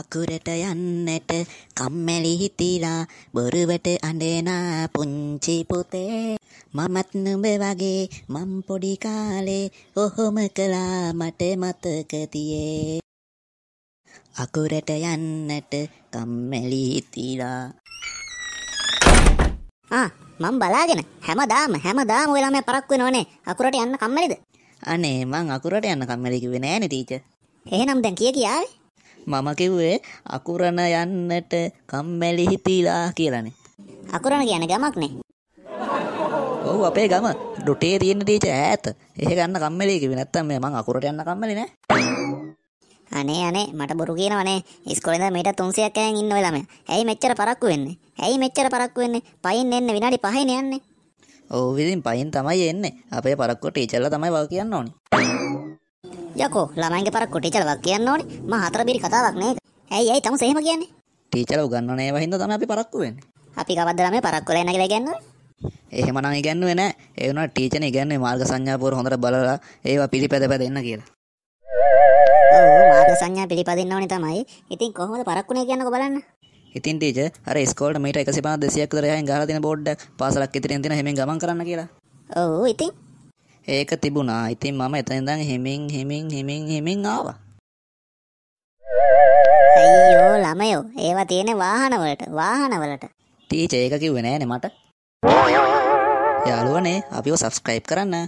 අකුරට යන්නට කම්මැලි හිතිලා බොරුවට අඬනා පුංචි පුතේ මමත් නුඹ වගේ මම් පොඩි කාලේ ඔහොම කළා මට මතක තියේ අකුරට යන්නට කම්මැලි හිතිලා ආ මම බලාගෙන හැමදාම හැමදාම ඔය ළමයා පරක්කු වෙනවනේ අකුරට යන්න කම්මැලිද අනේ මං අකුරට යන්න කම්මැලි කිව්වේ නෑනේ ටීචර්. එහෙනම් දැන් කිය කියාවේ? මම කිව්වේ අකුරන යන්නට කම්මැලි හිතිලා කියලානේ. අකුරන කියන්නේ ගමක් නේ. ඔව් අපේ ගම ඩොටේ තියෙන ටීචර් ඈත. එහෙ ගන්න කම්මැලි කිව්වේ නැත්තම් මේ මං අකුරට යන්න කම්මැලි නෑ. අනේ අනේ මට බොරු කියනවනේ. ඉස්කෝලේ ඉඳන් මීට 300ක් ඇයන් ඉන්න ඔය ළමයා. ඇයි මෙච්චර පරක්කු වෙන්නේ? ඇයි මෙච්චර පරක්කු වෙන්නේ? පයින් එන්න විනාඩි 5යිනේ යන්නේ. ඔව් ඉතින් පයින් තමයි එන්නේ. අපේ පරක්කු ටීචර්ලා තමයි වග කියන්න ඕනේ. යකෝ ළමයින්ගේ පරක්කු ටීචර්ලා වග කියන්න ඕනේ. මම හතර බීරි කතාවක් නේද? ඇයි ඇයි තමුස එහෙම කියන්නේ? ටීචර්ලා උගන්වන ඒවා හින්දා තමයි අපි පරක්කු වෙන්නේ. අපි කවද්ද ළමයි පරක්කු වෙලා ඉන්න කියලා කියන්නේ? එහෙම නම් ඉගැන්නුවේ නෑ ඒ වුණාට ටීචර් ඉගැන්නුවේ මාර්ග සංඥාපෝර හොඳට බලලා ඒවා පිළිපැද පැදෙන්න කියලා. ඔව් මාර්ග සංඥා පිළිපදින්න ඕනේ තමයි. ඉතින් කොහොමද පරක්කුනේ කියන්නකෝ බලන්න. ඉතින් ටීචර් අර ස්කෝල්ට මීට 150 200ක් විතර එහායින් ගහලා තියෙන බෝඩ්ඩක් පාසලක් ඉදිරියෙන් තියෙන හැමෙන් ගමන් කරන්න කියලා. ඔව් ඉතින් ඒක තිබුණා. ඉතින් මම එතන ඉඳන් හැමෙන් හැමෙන් හැමෙන් හැමෙන් ආවා. අයියෝ ළමයෝ ඒවා තියෙන වාහන වලට වාහන වලට. ටීචර් ඒක කිව්වේ නෑනේ මට. යාළුවනේ අපිව subscribe කරන්න.